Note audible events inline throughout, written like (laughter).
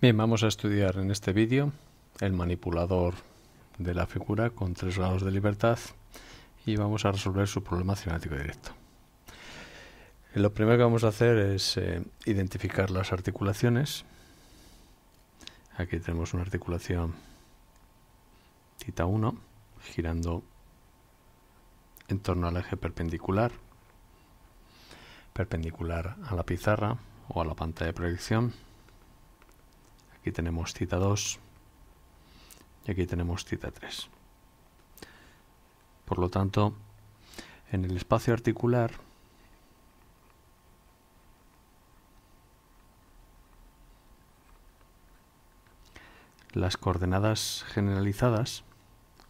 Bien, vamos a estudiar en este vídeo el manipulador de la figura con tres grados de libertad y vamos a resolver su problema cinemático directo. Lo primero que vamos a hacer es eh, identificar las articulaciones. Aquí tenemos una articulación cita 1 girando en torno al eje perpendicular, perpendicular a la pizarra o a la pantalla de proyección Aquí tenemos cita 2 y aquí tenemos cita 3. Por lo tanto, en el espacio articular las coordenadas generalizadas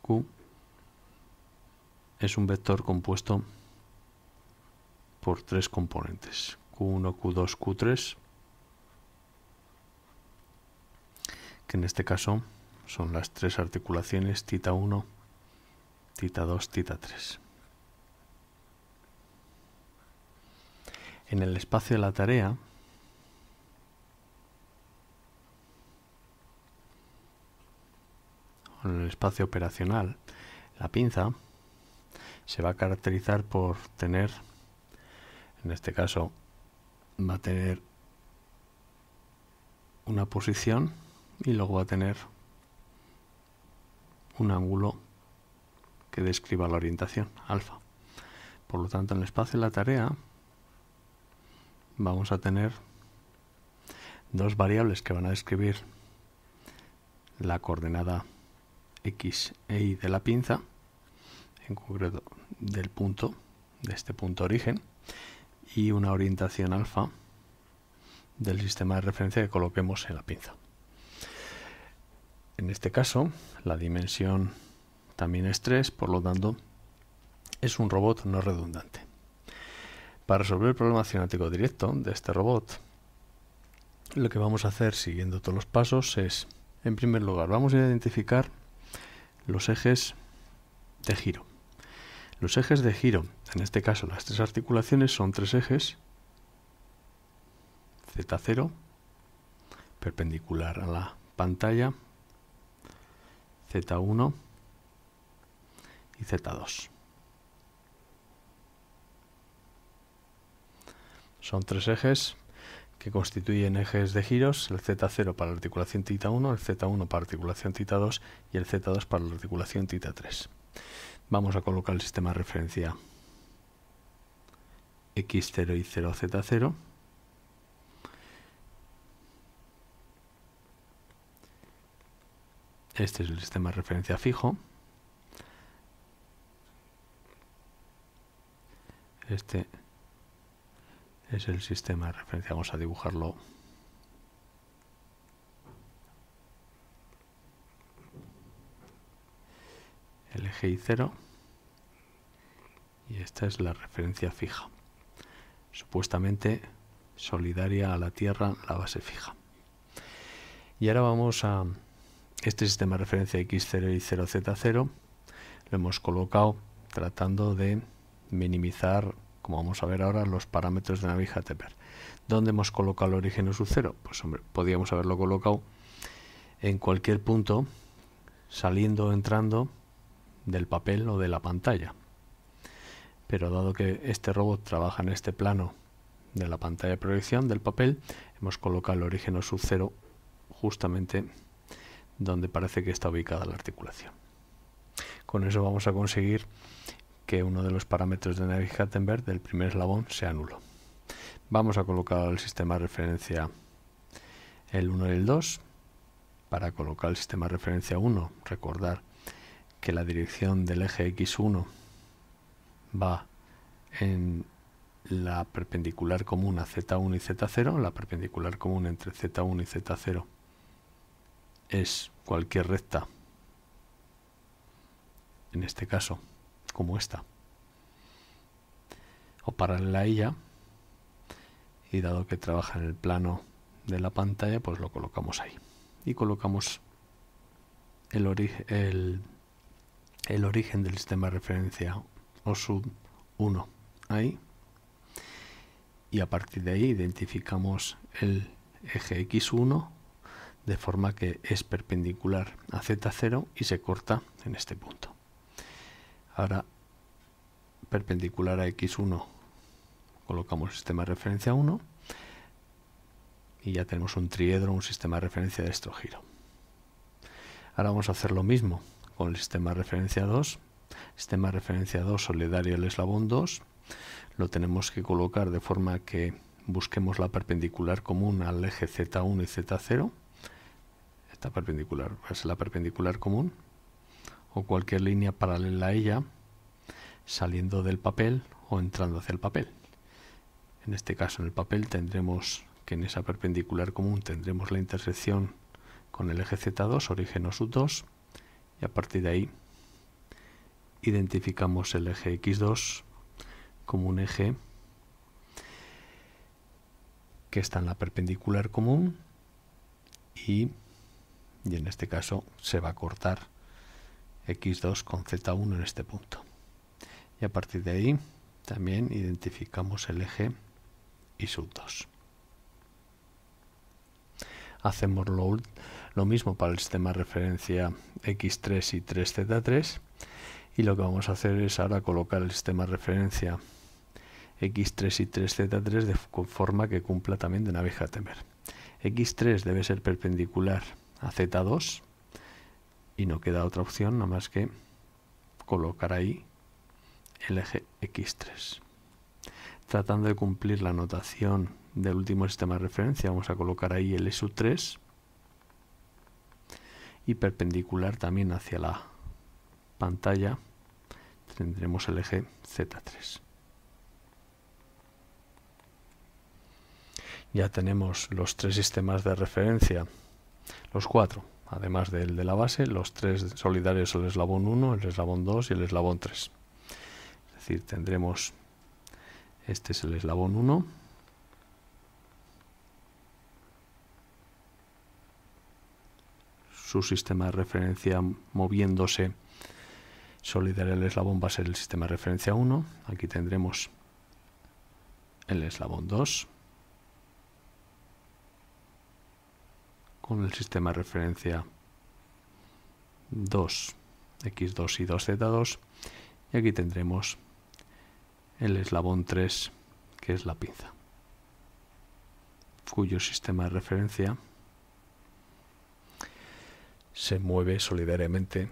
Q es un vector compuesto por tres componentes Q1, Q2, Q3 que en este caso son las tres articulaciones tita 1, tita 2, tita 3. En el espacio de la tarea, en el espacio operacional, la pinza se va a caracterizar por tener, en este caso, va a tener una posición y luego va a tener un ángulo que describa la orientación, alfa. Por lo tanto, en el espacio de la tarea vamos a tener dos variables que van a describir la coordenada x e y de la pinza, en concreto del punto, de este punto origen, y una orientación alfa del sistema de referencia que coloquemos en la pinza. En este caso, la dimensión también es 3, por lo tanto, es un robot no redundante. Para resolver el problema cinemático directo de este robot, lo que vamos a hacer siguiendo todos los pasos es, en primer lugar, vamos a identificar los ejes de giro. Los ejes de giro, en este caso las tres articulaciones, son tres ejes, Z0, perpendicular a la pantalla, Z1 y Z2. Son tres ejes que constituyen ejes de giros, el Z0 para la articulación tita 1, el Z1 para la articulación tita 2 y el Z2 para la articulación tita 3. Vamos a colocar el sistema de referencia X0 y 0Z0. Este es el sistema de referencia fijo. Este es el sistema de referencia. Vamos a dibujarlo. el y 0. Y esta es la referencia fija. Supuestamente solidaria a la Tierra, la base fija. Y ahora vamos a este sistema de referencia X0 y 0Z0 lo hemos colocado tratando de minimizar, como vamos a ver ahora, los parámetros de navija Tepper. ¿Dónde hemos colocado el origen o 0 Pues hombre, podríamos haberlo colocado en cualquier punto, saliendo o entrando del papel o de la pantalla. Pero dado que este robot trabaja en este plano de la pantalla de proyección del papel, hemos colocado el origen o sub 0 justamente donde parece que está ubicada la articulación. Con eso vamos a conseguir que uno de los parámetros de Navier-Hattenberg del primer eslabón sea nulo. Vamos a colocar el sistema de referencia el 1 y el 2. Para colocar el sistema de referencia 1, recordar que la dirección del eje X1 va en la perpendicular común a Z1 y Z0, la perpendicular común entre Z1 y Z0 es cualquier recta, en este caso, como esta, o paralela a ella, y dado que trabaja en el plano de la pantalla, pues lo colocamos ahí. Y colocamos el, el, origen del sistema de referencia o sub 1 ahí. Y a partir de ahí identificamos el eje X1 de forma que es perpendicular a Z0 y se corta en este punto. Ahora, perpendicular a X1, colocamos el sistema de referencia 1 y ya tenemos un triedro, un sistema de referencia de este giro. Ahora vamos a hacer lo mismo con el sistema de referencia 2, sistema de referencia 2 solidario al eslabón 2, lo tenemos que colocar de forma que busquemos la perpendicular común al eje Z1 y Z0 esta perpendicular ser la perpendicular común o cualquier línea paralela a ella saliendo del papel o entrando hacia el papel. En este caso en el papel tendremos que en esa perpendicular común tendremos la intersección con el eje Z2, origen o 2, y a partir de ahí identificamos el eje X2 como un eje que está en la perpendicular común y y en este caso se va a cortar x2 con z1 en este punto. Y a partir de ahí también identificamos el eje y sub 2. Hacemos lo, lo mismo para el sistema de referencia x3 y 3z3 y lo que vamos a hacer es ahora colocar el sistema de referencia x3 y 3z3 de forma que cumpla también de naveja temer. x3 debe ser perpendicular a Z2 y no queda otra opción nada más que colocar ahí el eje X3. Tratando de cumplir la notación del último sistema de referencia, vamos a colocar ahí el e SU3 y perpendicular también hacia la pantalla tendremos el eje Z3. Ya tenemos los tres sistemas de referencia los cuatro, además del de la base, los tres solidarios, el eslabón 1, el eslabón 2 y el eslabón 3. Es decir, tendremos, este es el eslabón 1. Su sistema de referencia moviéndose solidario el eslabón va a ser el sistema de referencia 1. Aquí tendremos el eslabón 2 con el sistema de referencia 2, x2 y 2z2. Y aquí tendremos el eslabón 3, que es la pinza, cuyo sistema de referencia se mueve solidariamente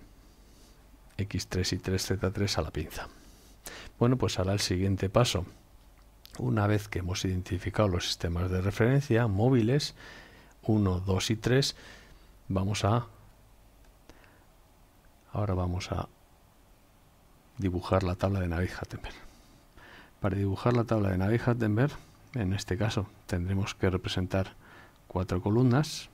x3 y 3z3 a la pinza. Bueno, pues ahora el siguiente paso. Una vez que hemos identificado los sistemas de referencia móviles, 1, 2 y 3, vamos a... Ahora vamos a dibujar la tabla de Navi-Hattenberg. Para dibujar la tabla de Navi-Hattenberg, en este caso, tendremos que representar cuatro columnas.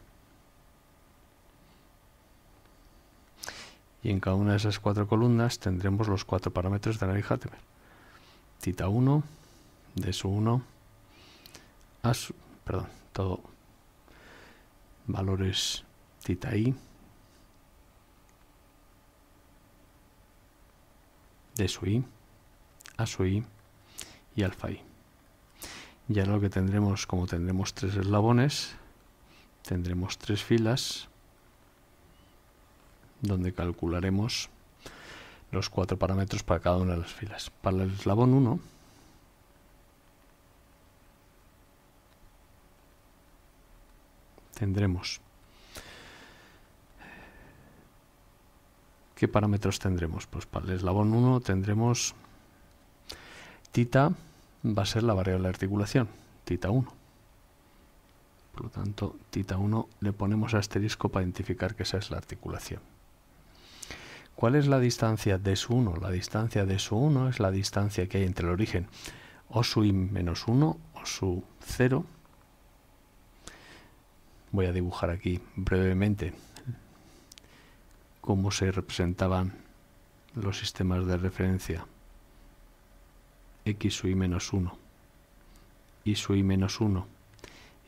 Y en cada una de esas cuatro columnas tendremos los cuatro parámetros de Navi-Hattenberg. Tita 1, de su 1, a perdón, todo valores tita i de su i a su i y alfa i. Y ahora lo que tendremos, como tendremos tres eslabones, tendremos tres filas donde calcularemos los cuatro parámetros para cada una de las filas. Para el eslabón 1 tendremos? ¿Qué parámetros tendremos? Pues para el eslabón 1 tendremos tita va a ser la variable de articulación, tita 1. Por lo tanto, tita 1 le ponemos asterisco para identificar que esa es la articulación. ¿Cuál es la distancia de su 1? La distancia de su 1 es la distancia que hay entre el origen o su i menos 1 o su 0 Voy a dibujar aquí brevemente cómo se representaban los sistemas de referencia x sub menos 1, y sub i menos 1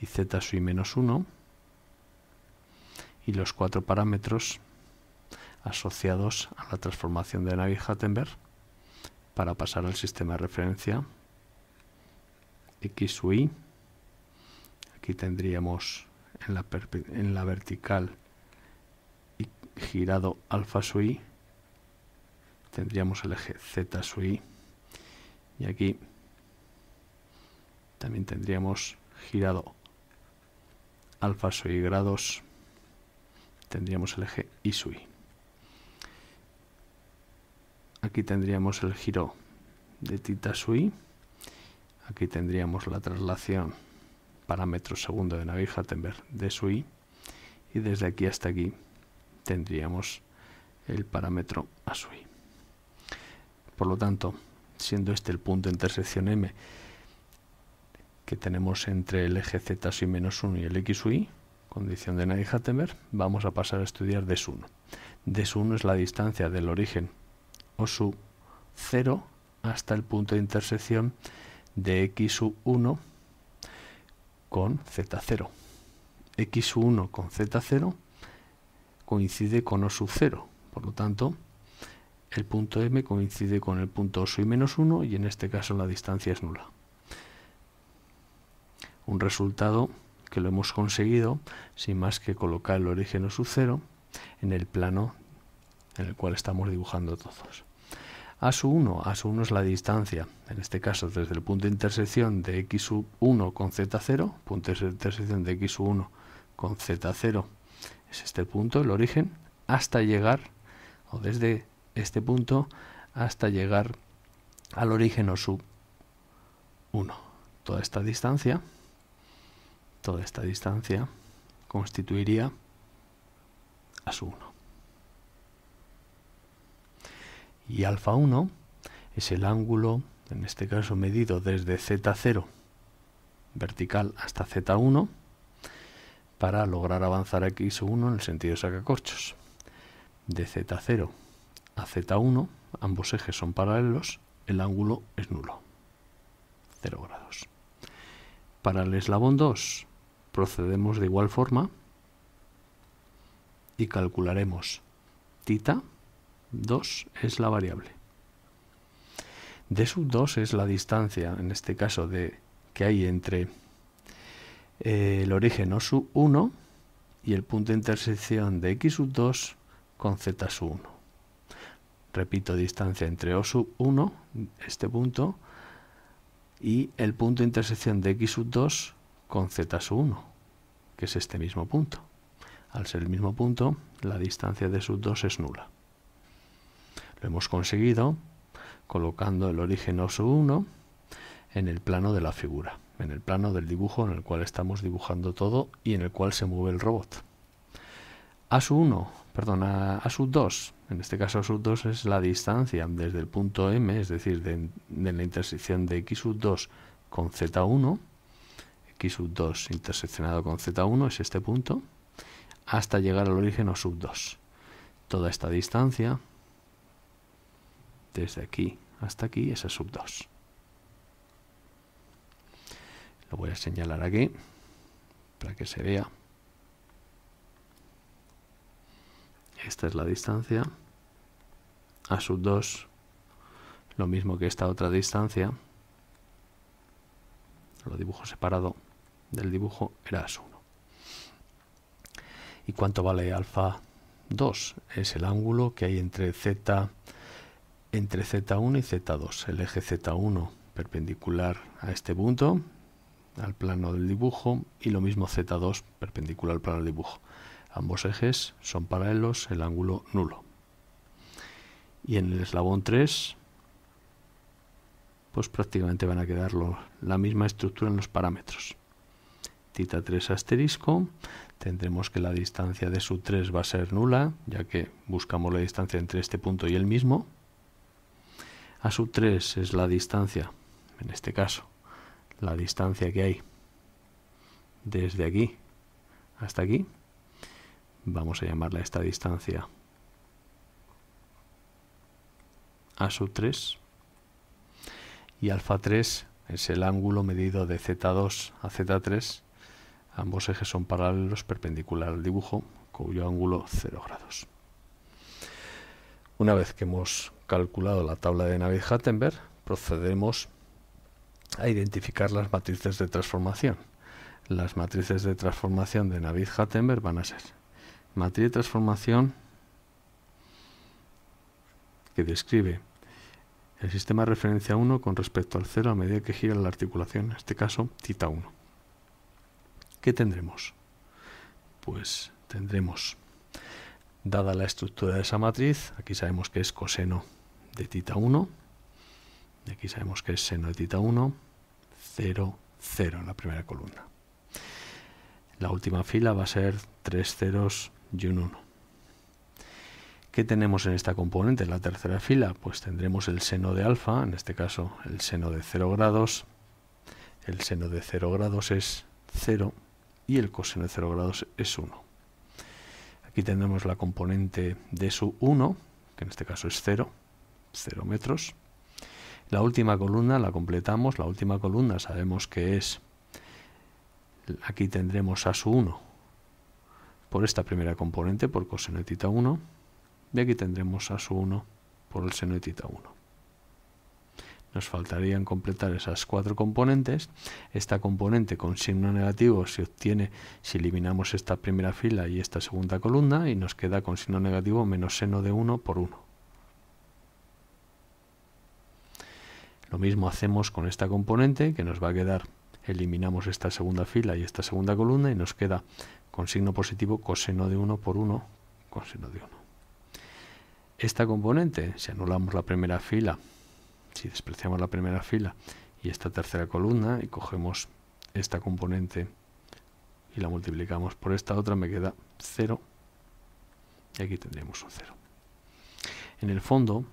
y z sub i menos 1 y los cuatro parámetros asociados a la transformación de Navier-Hattenberg para pasar al sistema de referencia x sub i. Aquí tendríamos en la, vertical y girado alfa su i, tendríamos el eje z su i y aquí también tendríamos girado alfa su i grados, tendríamos el eje i su i. Aquí tendríamos el giro de tita su i, aquí tendríamos la traslación parámetro segundo de Navier-Hattenberg de su i y desde aquí hasta aquí tendríamos el parámetro a su i. Por lo tanto, siendo este el punto de intersección m que tenemos entre el eje z su menos 1 y el x y, condición de Navier-Hattenberg, vamos a pasar a estudiar des 1. Des 1 es la distancia del origen o su 0 hasta el punto de intersección de x1 con z0. x1 con z0 coincide con O 0, por lo tanto el punto M coincide con el punto O y menos 1 y en este caso la distancia es nula. Un resultado que lo hemos conseguido sin más que colocar el origen O 0 en el plano en el cual estamos dibujando todos a 1. A su 1 es la distancia, en este caso desde el punto de intersección de x 1 con z0, punto de intersección de x 1 con z0 es este punto, el origen, hasta llegar, o desde este punto hasta llegar al origen o sub 1. Toda esta distancia, toda esta distancia constituiría a su 1. Y alfa 1 es el ángulo, en este caso medido desde Z0 vertical hasta Z1 para lograr avanzar aquí X1 en el sentido de sacacorchos. De Z0 a Z1, ambos ejes son paralelos, el ángulo es nulo, 0 grados. Para el eslabón 2 procedemos de igual forma y calcularemos tita 2 es la variable. D sub 2 es la distancia, en este caso, de, que hay entre eh, el origen O sub 1 y el punto de intersección de X sub 2 con Z sub 1. Repito, distancia entre O sub 1, este punto, y el punto de intersección de X sub 2 con Z sub 1, que es este mismo punto. Al ser el mismo punto, la distancia de sub 2 es nula. Lo hemos conseguido colocando el origen sub 1 en el plano de la figura, en el plano del dibujo en el cual estamos dibujando todo y en el cual se mueve el robot. ASU 1, perdón, sub 2, en este caso sub 2 es la distancia desde el punto M, es decir, de, la intersección de X sub 2 con Z1, X 2 interseccionado con Z1 es este punto, hasta llegar al origen o sub 2. Toda esta distancia desde aquí hasta aquí, a sub 2. Lo voy a señalar aquí para que se vea. Esta es la distancia a sub 2, lo mismo que esta otra distancia. Lo dibujo separado del dibujo era sub 1. ¿Y cuánto vale alfa 2? Es el ángulo que hay entre z entre Z1 y Z2. El eje Z1 perpendicular a este punto, al plano del dibujo, y lo mismo Z2 perpendicular al plano del dibujo. Ambos ejes son paralelos, el ángulo nulo. Y en el eslabón 3, pues prácticamente van a quedar la misma estructura en los parámetros. Tita 3 asterisco, tendremos que la distancia de su 3 va a ser nula, ya que buscamos la distancia entre este punto y el mismo. A sub 3 es la distancia, en este caso, la distancia que hay desde aquí hasta aquí. Vamos a llamarla esta distancia A sub 3. Y alfa 3 es el ángulo medido de Z2 a Z3. Ambos ejes son paralelos perpendicular al dibujo, cuyo ángulo 0 grados. Una vez que hemos calculado la tabla de navid hattenberg procedemos a identificar las matrices de transformación. Las matrices de transformación de navid hattenberg van a ser matriz de transformación que describe el sistema de referencia 1 con respecto al 0 a medida que gira la articulación, en este caso tita 1 ¿Qué tendremos? Pues tendremos Dada la estructura de esa matriz, aquí sabemos que es coseno de tita 1, y aquí sabemos que es seno de tita 1, 0, 0 en la primera columna. La última fila va a ser 3 ceros y un 1. ¿Qué tenemos en esta componente, en la tercera fila? Pues tendremos el seno de alfa, en este caso el seno de 0 grados. El seno de 0 grados es 0 y el coseno de 0 grados es 1. Aquí tendremos la componente de su 1, que en este caso es 0, 0 metros. La última columna la completamos, la última columna sabemos que es, aquí tendremos a su 1 por esta primera componente, por coseno de tita 1, y aquí tendremos a su 1 por el seno de tita 1 nos faltarían completar esas cuatro componentes. Esta componente con signo negativo se obtiene si eliminamos esta primera fila y esta segunda columna y nos queda con signo negativo menos seno de 1 por 1. Lo mismo hacemos con esta componente que nos va a quedar, eliminamos esta segunda fila y esta segunda columna y nos queda con signo positivo coseno de 1 por 1, coseno de 1. Esta componente, si anulamos la primera fila si despreciamos la primera fila y esta tercera columna y cogemos esta componente y la multiplicamos por esta otra, me queda 0 y aquí tendríamos un 0. En el fondo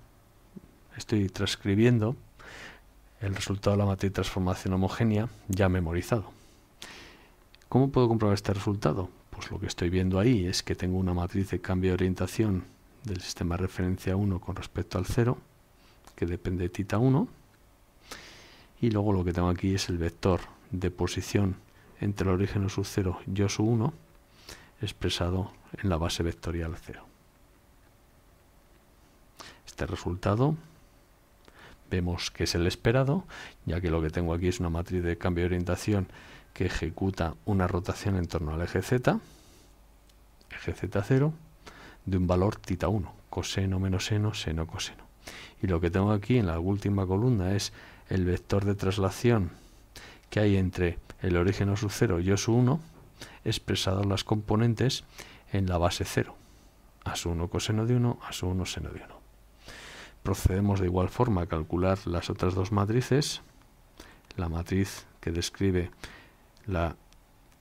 estoy transcribiendo el resultado de la matriz de transformación homogénea ya memorizado. ¿Cómo puedo comprobar este resultado? Pues lo que estoy viendo ahí es que tengo una matriz de cambio de orientación del sistema de referencia 1 con respecto al 0 que depende de tita 1. Y luego lo que tengo aquí es el vector de posición entre el origen sub 0 y su 1 expresado en la base vectorial 0. Este resultado vemos que es el esperado, ya que lo que tengo aquí es una matriz de cambio de orientación que ejecuta una rotación en torno al eje z, eje z0, de un valor tita 1 coseno menos seno, seno coseno. Y lo que tengo aquí en la última columna es el vector de traslación que hay entre el origen o sub 0 y o 1 expresado en las componentes en la base 0. A su 1 coseno de 1, a su 1 seno de 1. Procedemos de igual forma a calcular las otras dos matrices. La matriz que describe la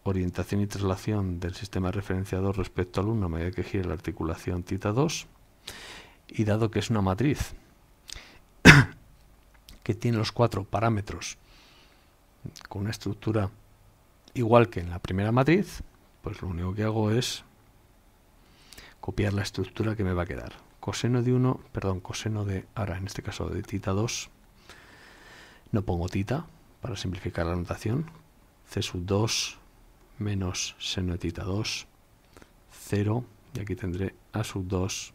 orientación y traslación del sistema referenciador respecto al 1 a medida que gira la articulación tita 2 y dado que es una matriz (coughs) que tiene los cuatro parámetros con una estructura igual que en la primera matriz, pues lo único que hago es copiar la estructura que me va a quedar. Coseno de 1, perdón, coseno de, ahora en este caso de tita 2, no pongo tita para simplificar la notación, c sub 2 menos seno de tita 2, 0, y aquí tendré a sub 2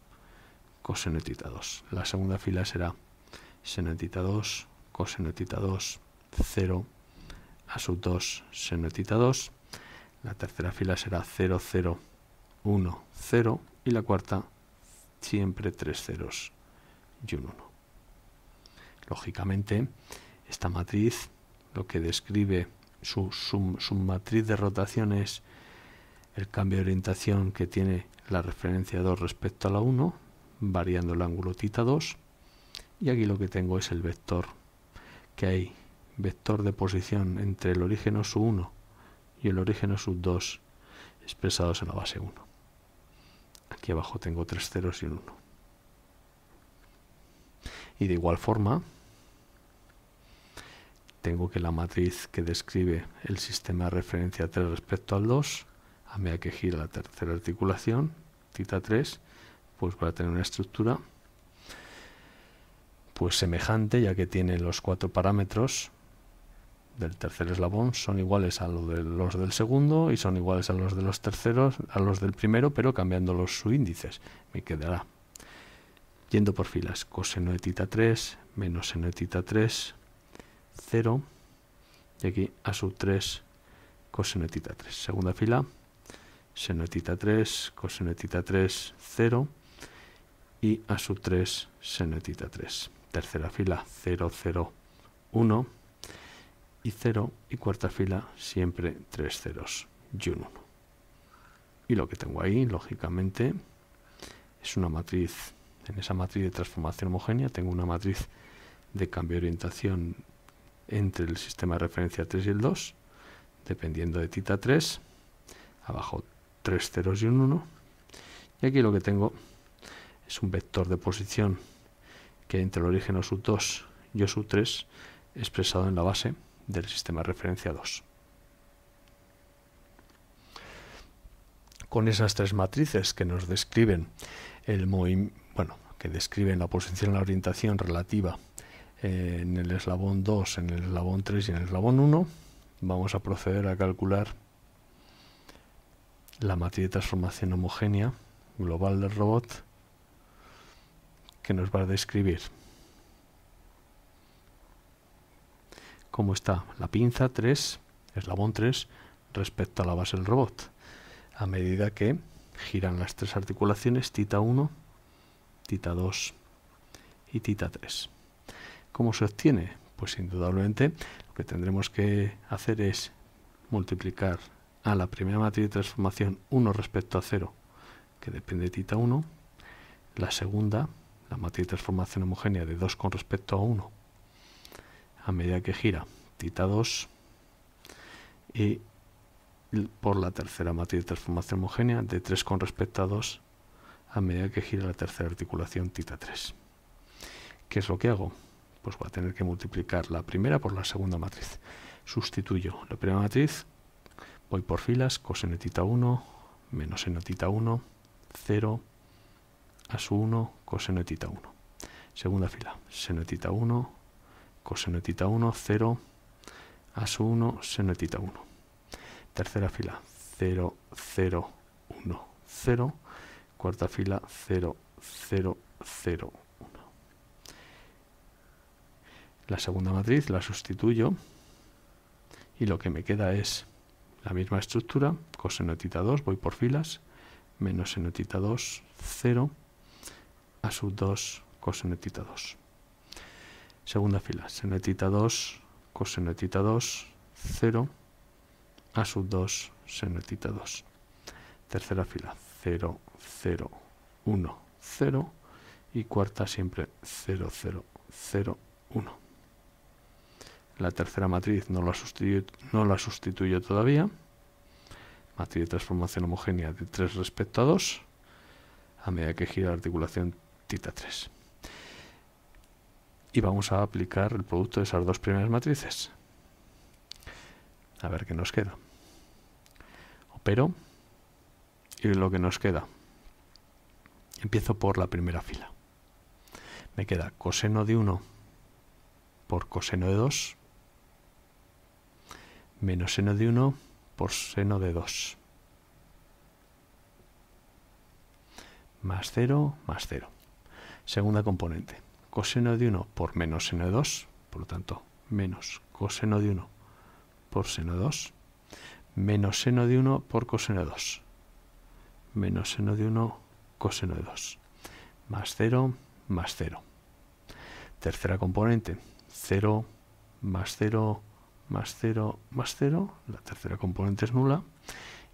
coseno 2 La segunda fila será seno tita 2 coseno tita 2 0 a sub 2 seno tita 2 La tercera fila será 0, 0, 1, 0 y la cuarta siempre 3 ceros y un 1. Lógicamente, esta matriz lo que describe su, su matriz de rotación es el cambio de orientación que tiene la referencia 2 respecto a la 1, variando el ángulo tita 2 y aquí lo que tengo es el vector que hay vector de posición entre el origen sub 1 y el origen sub 2 expresados en la base 1 aquí abajo tengo tres ceros y un 1 y de igual forma tengo que la matriz que describe el sistema de referencia 3 respecto al 2 a medida que gira la tercera articulación, tita 3, pues va a tener una estructura pues semejante ya que tiene los cuatro parámetros del tercer eslabón son iguales a los de los del segundo y son iguales a los de los terceros a los del primero pero cambiando los subíndices me quedará yendo por filas coseno de tita 3 menos seno de tita 3 0 y aquí a sub 3 coseno de tita 3 segunda fila seno de tita 3 coseno de tita 3 0 y a su 3 de tita 3. Tercera fila 0, 0, 1 y 0 y cuarta fila siempre 3 ceros y un 1. Y lo que tengo ahí, lógicamente, es una matriz. En esa matriz de transformación homogénea tengo una matriz de cambio de orientación entre el sistema de referencia 3 y el 2, dependiendo de tita 3, abajo 3 ceros y un 1. Y aquí lo que tengo es un vector de posición que entre el origen o 2 y o 3 expresado en la base del sistema de referencia 2. Con esas tres matrices que nos describen el bueno, que describen la posición y la orientación relativa eh, en el eslabón 2, en el eslabón 3 y en el eslabón 1, vamos a proceder a calcular la matriz de transformación homogénea global del robot que nos va a describir. Cómo está la pinza 3, eslabón 3, respecto a la base del robot. A medida que giran las tres articulaciones, tita 1, tita 2 y tita 3. ¿Cómo se obtiene? Pues indudablemente lo que tendremos que hacer es multiplicar a la primera matriz de transformación 1 respecto a 0, que depende de tita 1, la segunda la matriz de transformación homogénea de 2 con respecto a 1 a medida que gira tita 2 y por la tercera matriz de transformación homogénea de 3 con respecto a 2 a medida que gira la tercera articulación tita 3. ¿Qué es lo que hago? Pues voy a tener que multiplicar la primera por la segunda matriz. Sustituyo la primera matriz, voy por filas, coseno tita 1, menos seno tita 1, 0, a su 1 coseno tita 1. Segunda fila, seno tita 1, coseno tita 1, 0, a su 1, seno tita 1. Tercera fila, 0, 0, 1, 0. Cuarta fila, 0, 0, 0, 1. La segunda matriz la sustituyo y lo que me queda es la misma estructura, coseno tita 2, voy por filas, menos seno tita 2, 0, a 2 cosenetita 2. Segunda fila, senetita 2, cosenetita 2, 0, a sub 2, senetita 2. Tercera fila, 0, 0, 1, 0 y cuarta siempre 0, 0, 0, 1. La tercera matriz no la, no la sustituyo todavía. Matriz de transformación homogénea de 3 respecto a 2. A medida que gira la articulación tita 3. Y vamos a aplicar el producto de esas dos primeras matrices. A ver qué nos queda. Opero. Y lo que nos queda. Empiezo por la primera fila. Me queda coseno de 1 por coseno de 2 menos seno de 1 por seno de 2. Más 0, más 0. Segunda componente, coseno de 1 por menos seno de 2, por lo tanto, menos coseno de 1 por seno de 2, menos seno de 1 por coseno de 2, menos seno de 1 coseno de 2, más 0 más 0. Tercera componente, 0 más 0 más 0 más 0, la tercera componente es nula,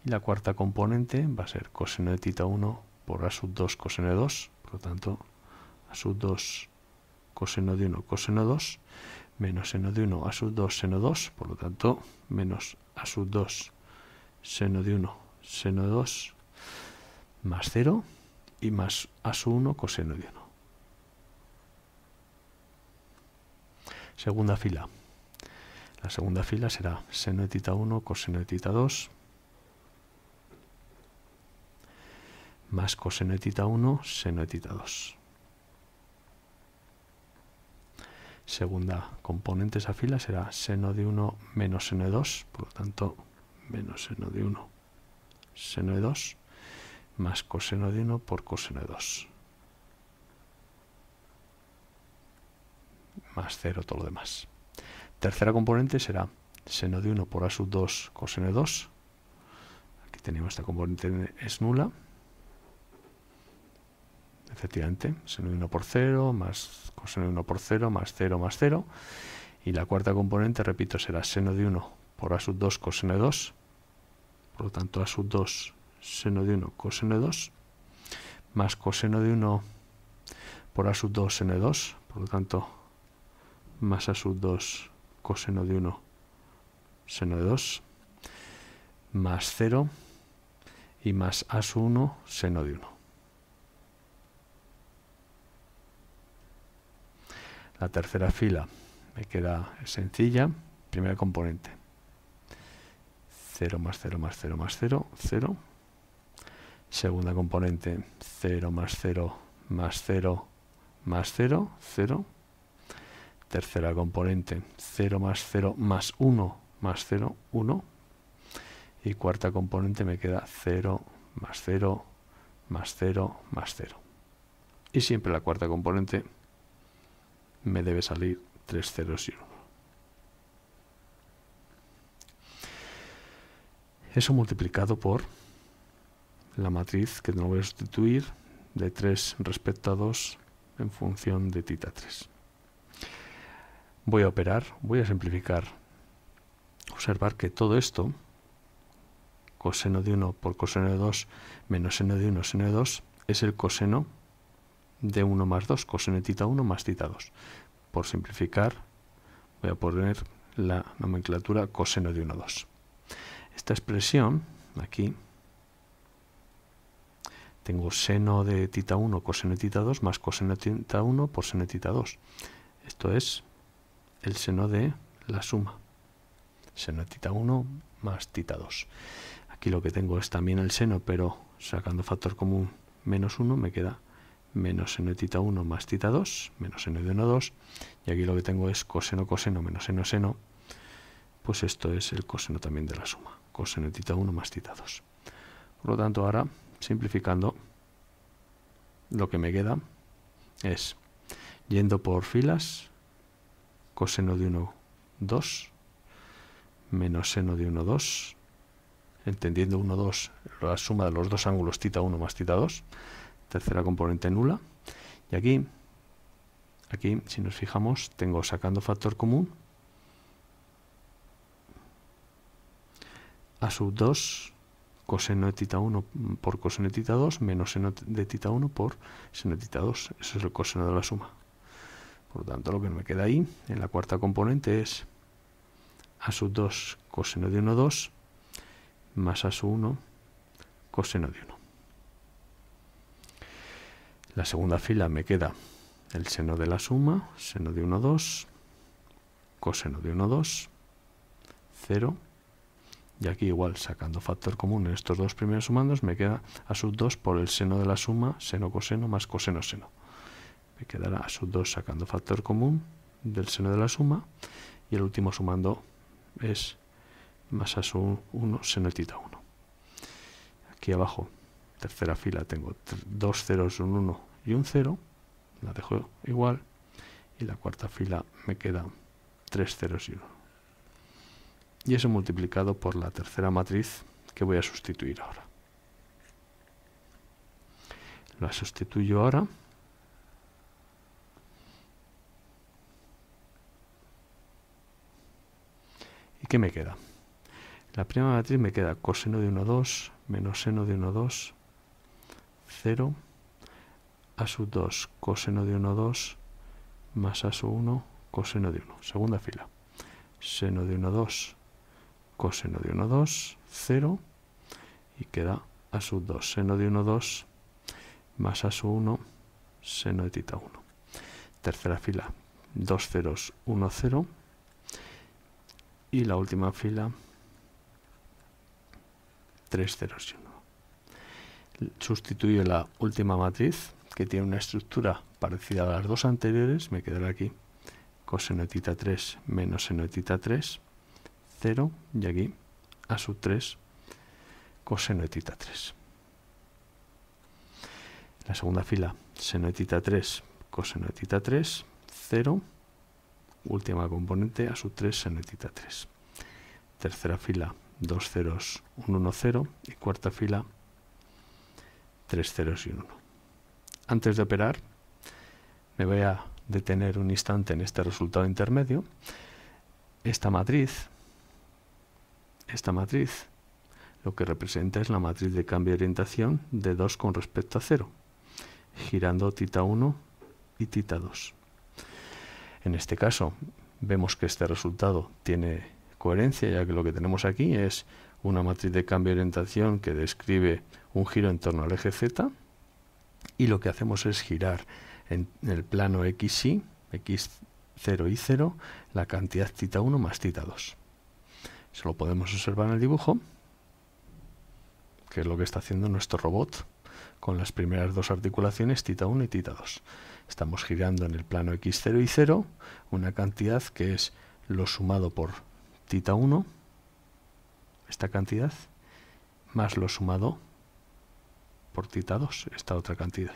y la cuarta componente va a ser coseno de tita 1 por a sub 2 coseno de 2, por lo tanto a sub 2 coseno de 1 coseno 2 menos seno de 1 a sub 2 seno 2, por lo tanto menos a sub 2 seno de 1 seno 2 más 0 y más a sub 1 coseno de 1. Segunda fila. La segunda fila será seno de tita 1 coseno de tita 2 más coseno de tita 1 seno de tita 2. segunda componente esa fila será seno de 1 menos seno de 2, por lo tanto menos seno de 1, seno de 2, más coseno de 1 por coseno de 2. Más 0 todo lo demás. Tercera componente será seno de 1 por a sub 2 coseno de 2. Aquí tenemos esta componente es nula efectivamente, seno de 1 por 0, más coseno de 1 por 0, más 0, más 0. Y la cuarta componente, repito, será seno de 1 por a sub 2 coseno de 2. Por lo tanto, a sub 2 seno de 1 coseno de 2. Más coseno de 1 por a sub 2 seno de 2. Por lo tanto, más a sub 2 coseno de 1 seno de 2. Más 0 y más a sub 1 seno de 1. la tercera fila me queda sencilla, Primera componente. 0 más 0 más 0 más 0, 0. Segunda componente, 0 más 0 más 0 más 0, 0. Tercera componente, 0 más 0 más 1 más 0, 1. Y cuarta componente me queda 0 más 0 más 0 más 0. Y siempre la cuarta componente me debe salir 3 0 y 1. Eso multiplicado por la matriz que no voy a sustituir de 3 respecto a 2 en función de tita 3. Voy a operar, voy a simplificar. Observar que todo esto, coseno de 1 por coseno de 2 menos seno de 1, seno de 2, es el coseno de 1 más 2, tita 1 más tita 2. Por simplificar, voy a poner la nomenclatura coseno de 1, 2. Esta expresión, aquí, tengo seno de tita 1 coseno de tita 2 más coseno de tita 1 por seno de tita 2. Esto es el seno de la suma. Seno de tita 1 más tita 2. Aquí lo que tengo es también el seno, pero sacando factor común menos 1 me queda menos seno de tita 1 más tita 2, menos seno de 1, 2, y aquí lo que tengo es coseno, coseno, menos seno, seno, pues esto es el coseno también de la suma, coseno de tita 1 más tita 2. Por lo tanto, ahora, simplificando, lo que me queda es, yendo por filas, coseno de 1, 2, menos seno de 1, 2, entendiendo 1, 2, la suma de los dos ángulos tita 1 más tita 2, tercera componente nula. Y aquí, aquí, si nos fijamos, tengo sacando factor común a sub 2 coseno de tita 1 por coseno de tita 2 menos seno de tita 1 por seno de tita 2. Eso es el coseno de la suma. Por lo tanto, lo que me queda ahí en la cuarta componente es a sub 2 coseno de 1, 2 más a sub 1 coseno de 1. La segunda fila me queda el seno de la suma, seno de 1, 2, coseno de 1, 2, 0. Y aquí igual, sacando factor común en estos dos primeros sumandos, me queda a sub 2 por el seno de la suma, seno coseno más coseno seno. Me quedará a sub 2 sacando factor común del seno de la suma. Y el último sumando es más a sub 1 seno de tita 1. Aquí abajo tercera fila tengo dos ceros, un 1 y un 0, la dejo igual, y la cuarta fila me queda tres ceros y 1. Y eso multiplicado por la tercera matriz que voy a sustituir ahora. La sustituyo ahora. ¿Y qué me queda? La primera matriz me queda coseno de 1, 2, menos seno de 1, 2, 0 a sub 2 coseno de 1 2 más a sub 1 coseno de 1 segunda fila seno de 1 2 coseno de 1 2 0 y queda a sub 2 seno de 1 2 más a sub 1 seno de tita 1 tercera fila 2 ceros 1 0 y la última fila 3 ceros y 1 sustituyo la última matriz, que tiene una estructura parecida a las dos anteriores, me quedará aquí coseno 3 menos seno 3, 0, y aquí a sub 3 coseno 3. La segunda fila, seno 3, coseno 3, 0, última componente a sub 3 seno 3. Tercera fila, dos ceros, 1, 1, 0 y cuarta fila, 3 ceros y 1. Antes de operar, me voy a detener un instante en este resultado intermedio. Esta matriz, esta matriz, lo que representa es la matriz de cambio de orientación de 2 con respecto a 0, girando tita 1 y tita 2. En este caso, vemos que este resultado tiene coherencia, ya que lo que tenemos aquí es una matriz de cambio de orientación que describe un giro en torno al eje Z y lo que hacemos es girar en el plano XY, X0 y 0, la cantidad tita 1 más tita 2. Eso lo podemos observar en el dibujo, que es lo que está haciendo nuestro robot con las primeras dos articulaciones, tita 1 y tita 2. Estamos girando en el plano X0 y 0 una cantidad que es lo sumado por tita 1, esta cantidad, más lo sumado por tita 2 esta otra cantidad.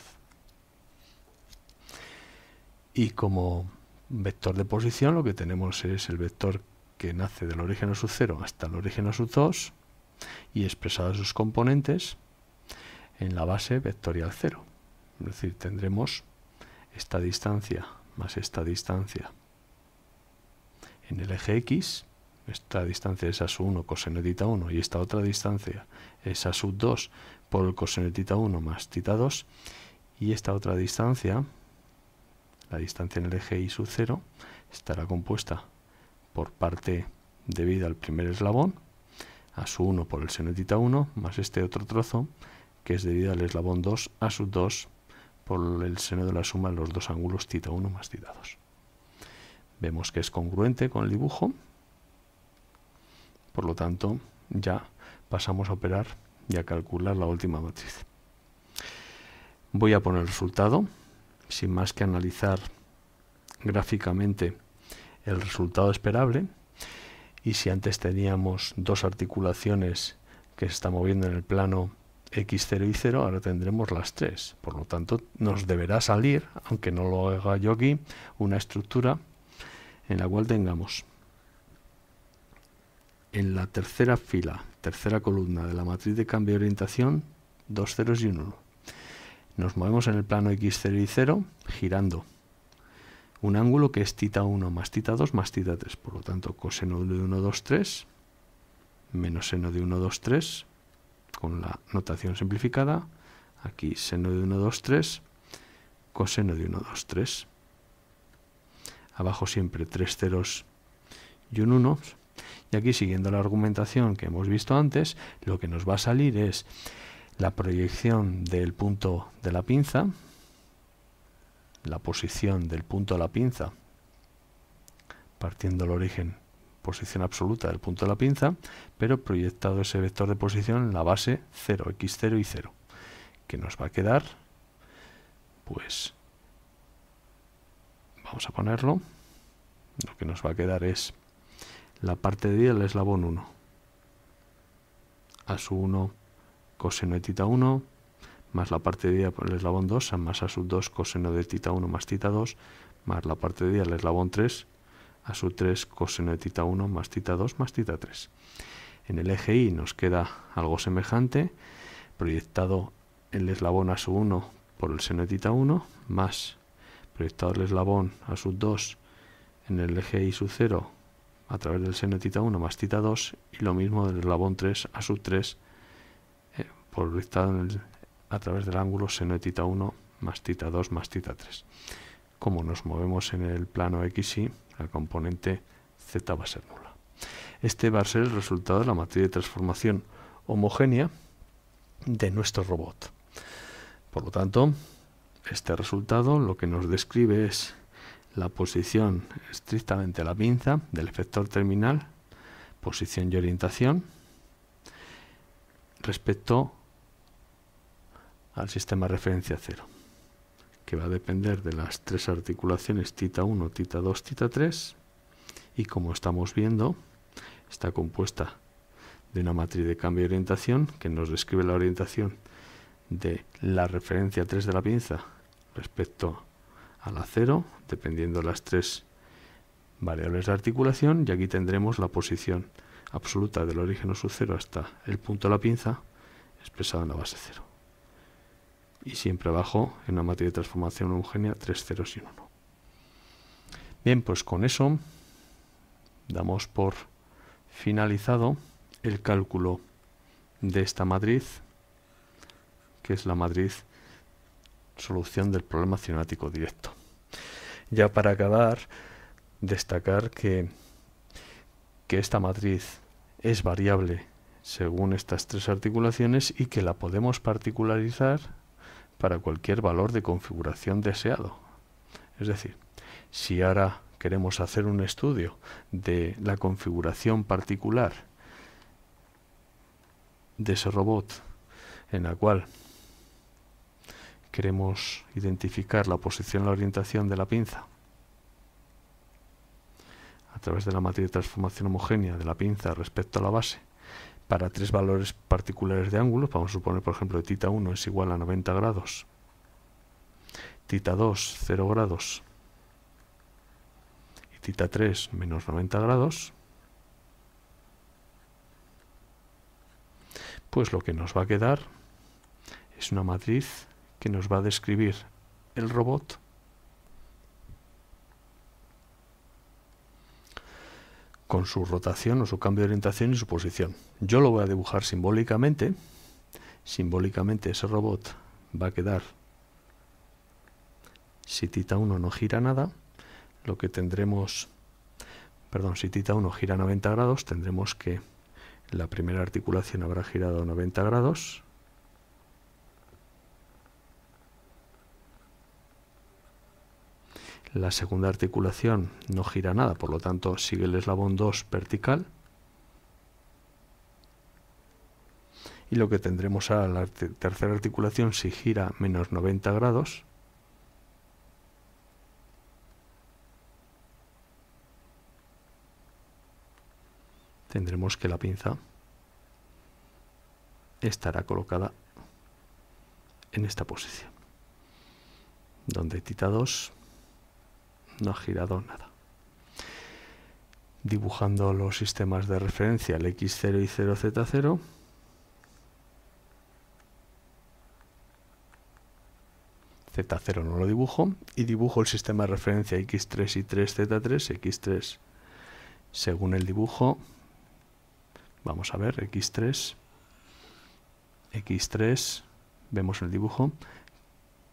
Y como vector de posición lo que tenemos es el vector que nace del origen a sub 0 hasta el origen a sub 2 y expresado sus componentes en la base vectorial 0. Es decir, tendremos esta distancia más esta distancia en el eje X esta distancia es a sub 1 coseno de tita 1 y esta otra distancia es a sub 2 por el coseno de tita 1 más tita 2 y esta otra distancia, la distancia en el eje y sub 0, estará compuesta por parte debida al primer eslabón a sub 1 por el seno de tita 1 más este otro trozo que es debida al eslabón 2 a sub 2 por el seno de la suma de los dos ángulos tita 1 más tita 2. Vemos que es congruente con el dibujo. Por lo tanto, ya pasamos a operar y a calcular la última matriz. Voy a poner el resultado, sin más que analizar gráficamente el resultado esperable. Y si antes teníamos dos articulaciones que se están moviendo en el plano x0 y 0, ahora tendremos las tres. Por lo tanto, nos deberá salir, aunque no lo haga yo aquí, una estructura en la cual tengamos en la tercera fila, tercera columna de la matriz de cambio de orientación, dos ceros y un 1. Nos movemos en el plano x0 y 0, girando un ángulo que es tita 1 más tita 2 más tita 3. Por lo tanto, coseno de 1, 2, 3, menos seno de 1, 2, 3, con la notación simplificada. Aquí seno de 1, 2, 3, coseno de 1, 2, 3. Abajo siempre 3 ceros y un 1, y aquí, siguiendo la argumentación que hemos visto antes, lo que nos va a salir es la proyección del punto de la pinza, la posición del punto de la pinza, partiendo el origen posición absoluta del punto de la pinza, pero proyectado ese vector de posición en la base 0, x0 y 0, que nos va a quedar, pues, vamos a ponerlo, lo que nos va a quedar es la parte de día del eslabón 1. A su 1 coseno de tita 1 más la parte de por del eslabón 2 más a sub 2 coseno de tita 1 más tita 2 más la parte de día del eslabón 3 a sub 3 coseno de tita 1 más tita 2 más tita 3. En el eje i nos queda algo semejante, proyectado el eslabón a sub 1 por el seno de tita 1 más proyectado el eslabón a sub 2 en el eje i sub 0 a través del seno de tita 1 más tita 2 y lo mismo del eslabón 3 a sub 3 eh, por en a través del ángulo seno de tita 1 más tita 2 más tita 3. Como nos movemos en el plano XY, la componente Z va a ser nula. Este va a ser el resultado de la matriz de transformación homogénea de nuestro robot. Por lo tanto, este resultado lo que nos describe es la posición estrictamente la pinza del efector terminal, posición y orientación, respecto al sistema referencia 0, que va a depender de las tres articulaciones tita 1, tita 2, tita 3, y como estamos viendo, está compuesta de una matriz de cambio de orientación que nos describe la orientación de la referencia 3 de la pinza respecto a la 0, dependiendo las tres variables de articulación y aquí tendremos la posición absoluta del origen o su cero hasta el punto de la pinza expresado en la base cero. y siempre abajo en una matriz de transformación homogénea 3 ceros y 1 bien pues con eso damos por finalizado el cálculo de esta matriz que es la matriz solución del problema cinemático directo ya para acabar, destacar que, que esta matriz es variable según estas tres articulaciones y que la podemos particularizar para cualquier valor de configuración deseado. Es decir, si ahora queremos hacer un estudio de la configuración particular de ese robot en la cual queremos identificar la posición y la orientación de la pinza a través de la matriz de transformación homogénea de la pinza respecto a la base para tres valores particulares de ángulos, vamos a suponer por ejemplo que tita 1 es igual a 90 grados, tita 2 0 grados y tita 3 menos 90 grados, pues lo que nos va a quedar es una matriz nos va a describir el robot. con su rotación o su cambio de orientación y su posición. Yo lo voy a dibujar simbólicamente. Simbólicamente ese robot va a quedar, si tita 1 no gira nada, lo que tendremos, perdón, si tita 1 gira 90 grados, tendremos que la primera articulación habrá girado 90 grados, La segunda articulación no gira nada, por lo tanto sigue el eslabón 2 vertical. Y lo que tendremos a la tercera articulación si gira menos 90 grados. Tendremos que la pinza estará colocada en esta posición. Donde tita 2 no ha girado nada. Dibujando los sistemas de referencia, el X0 y 0Z0, Z0 no lo dibujo, y dibujo el sistema de referencia X3 y 3Z3, X3 según el dibujo, vamos a ver, X3, X3, vemos el dibujo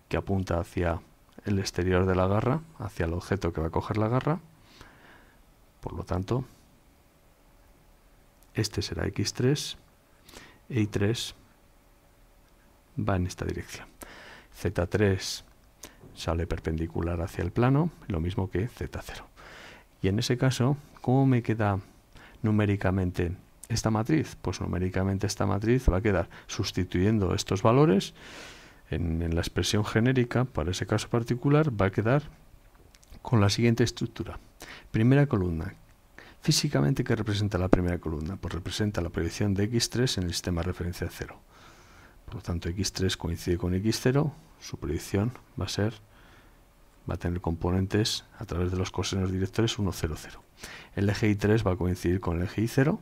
que apunta hacia el exterior de la garra hacia el objeto que va a coger la garra. Por lo tanto, este será x3 y3 va en esta dirección. z3 sale perpendicular hacia el plano, lo mismo que z0. Y en ese caso, ¿cómo me queda numéricamente esta matriz? Pues numéricamente esta matriz va a quedar sustituyendo estos valores en, la expresión genérica, para ese caso particular, va a quedar con la siguiente estructura. Primera columna, Físicamente, ¿qué representa la primera columna? Pues representa la proyección de x3 en el sistema de referencia 0. Por lo tanto, x3 coincide con x0, su proyección va a ser, va a tener componentes a través de los cosenos directores 1, 0, 0. El eje y3 va a coincidir con el eje y0,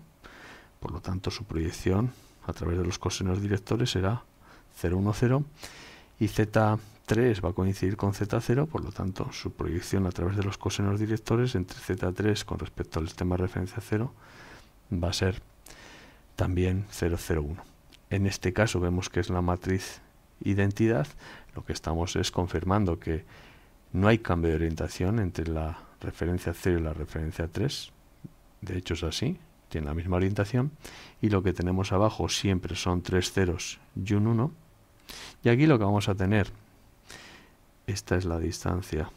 por lo tanto, su proyección a través de los cosenos directores será 0, 1, 0, y Z3 va a coincidir con Z0, por lo tanto su proyección a través de los cosenos directores entre Z3 con respecto al sistema de referencia 0 va a ser también 0, 0, 1. En este caso vemos que es la matriz identidad, lo que estamos es confirmando que no hay cambio de orientación entre la referencia 0 y la referencia 3, de hecho es así, tiene la misma orientación, y lo que tenemos abajo siempre son tres ceros y un 1, y aquí lo que vamos a tener, esta es la distancia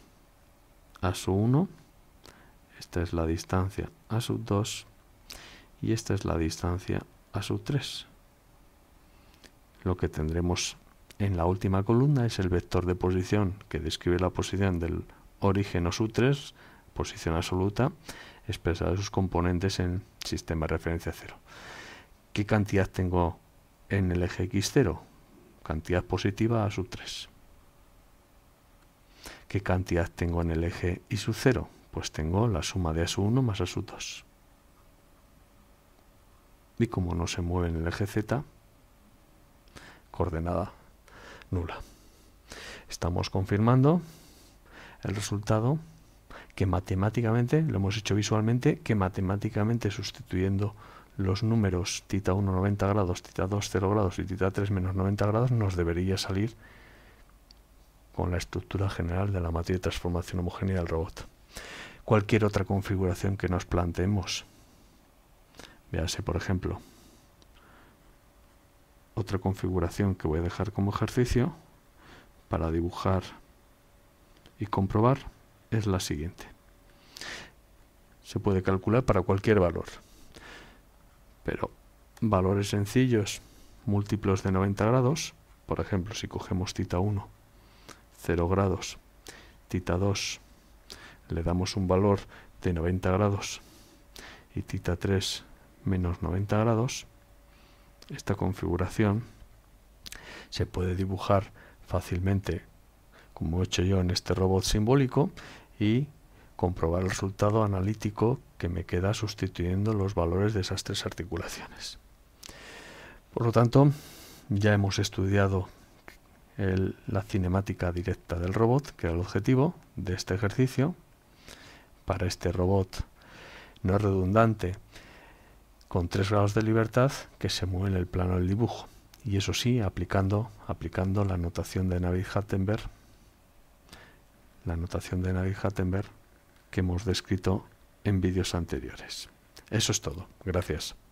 a sub 1, esta es la distancia a sub 2 y esta es la distancia a sub 3. Lo que tendremos en la última columna es el vector de posición que describe la posición del origen o sub 3, posición absoluta, expresada en sus componentes en sistema de referencia 0. ¿Qué cantidad tengo en el eje x0? cantidad positiva a sub 3. ¿Qué cantidad tengo en el eje y su cero Pues tengo la suma de a sub 1 más a sub 2. Y como no se mueve en el eje z, coordenada nula. Estamos confirmando el resultado que matemáticamente, lo hemos hecho visualmente, que matemáticamente sustituyendo los números tita 1 90 grados, tita 2 0 grados y tita 3 menos 90 grados nos debería salir con la estructura general de la matriz de transformación homogénea del robot. Cualquier otra configuración que nos planteemos, vease por ejemplo, otra configuración que voy a dejar como ejercicio para dibujar y comprobar es la siguiente. Se puede calcular para cualquier valor pero valores sencillos, múltiplos de 90 grados, por ejemplo, si cogemos tita 1, 0 grados, tita 2, le damos un valor de 90 grados y tita 3 menos 90 grados, esta configuración se puede dibujar fácilmente como he hecho yo en este robot simbólico y comprobar el resultado analítico que me queda sustituyendo los valores de esas tres articulaciones. Por lo tanto, ya hemos estudiado la cinemática directa del robot, que era el objetivo de este ejercicio. Para este robot no es redundante, con tres grados de libertad que se mueve en el plano del dibujo. Y eso sí, aplicando, aplicando la notación de Navi-Hattenberg, la notación de Navi-Hattenberg que hemos descrito en vídeos anteriores. Eso es todo. Gracias.